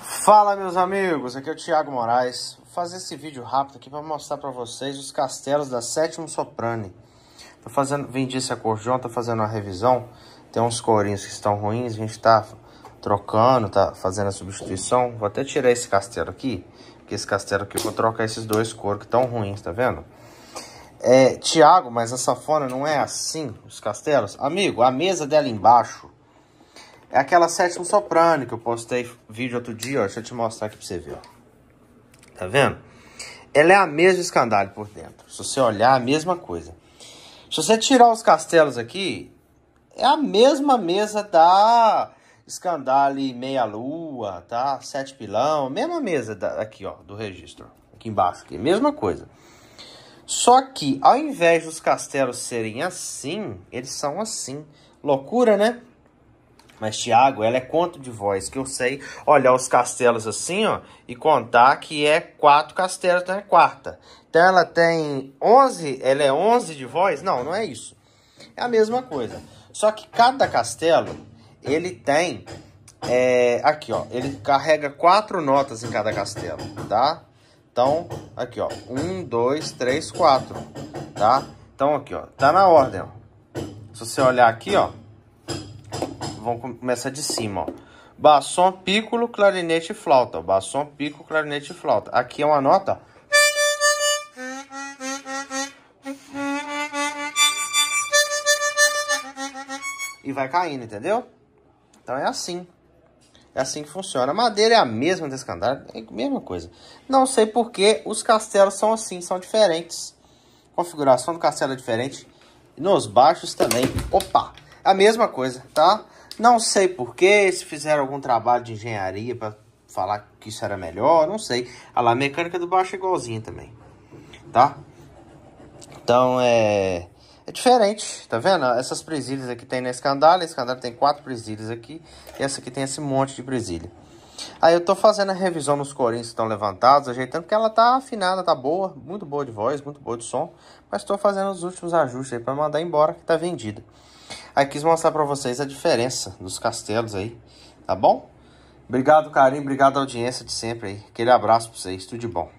Fala meus amigos, aqui é o Thiago Moraes. Vou fazer esse vídeo rápido aqui para mostrar para vocês os castelos da Sétimo soprani. Tô fazendo, vendi esse acordeon, tô fazendo uma revisão. Tem uns corinhos que estão ruins, a gente tá trocando, tá fazendo a substituição. Vou até tirar esse castelo aqui, porque esse castelo aqui eu vou trocar esses dois coros que estão ruins, tá vendo? É, Tiago, mas a safona não é assim, os castelos? Amigo, a mesa dela embaixo é aquela sétima soprano que eu postei vídeo outro dia, ó. Deixa eu te mostrar aqui pra você ver, ó. Tá vendo? Ela é a mesma escandalho por dentro. Se você olhar, é a mesma coisa. Se você tirar os castelos aqui, é a mesma mesa da escandale Meia Lua, tá? Sete Pilão, mesma mesa da, aqui, ó, do registro. Aqui embaixo, aqui, mesma coisa. Só que, ao invés dos castelos serem assim, eles são assim. Loucura, né? Mas, Tiago, ela é conto de voz, que eu sei olhar os castelos assim, ó, e contar que é quatro castelos, então é quarta. Então, ela tem 11, ela é 11 de voz? Não, não é isso. É a mesma coisa. Só que cada castelo, ele tem, é, aqui, ó, ele carrega quatro notas em cada castelo, tá? Então, aqui, ó, um, dois, três, quatro, tá? Então, aqui, ó, tá na ordem, ó. Se você olhar aqui, ó, vão começar de cima, ó. Basson, pícolo, clarinete e flauta. Basson, pico, clarinete e flauta. Aqui é uma nota. E vai caindo, entendeu? Então é assim. É assim que funciona. A madeira é a mesma desse candário, é a mesma coisa. Não sei porque os castelos são assim, são diferentes. A configuração do castelo é diferente. E nos baixos também. Opa! É a mesma coisa, tá? Não sei porquê, se fizeram algum trabalho de engenharia para falar que isso era melhor, não sei. A lá, a mecânica do baixo é igualzinha também, tá? Então, é... É diferente, tá vendo? Essas presilhas aqui tem na escandalha, esse escandalha tem quatro presilhas aqui, e essa aqui tem esse monte de presilha. Aí eu tô fazendo a revisão nos corinhos que estão levantados, ajeitando, porque ela tá afinada, tá boa, muito boa de voz, muito boa de som, mas tô fazendo os últimos ajustes aí pra mandar embora, que tá vendida. Aí quis mostrar para vocês a diferença dos castelos aí, tá bom? Obrigado, carinho, obrigado audiência de sempre aí. Aquele abraço para vocês, tudo de bom.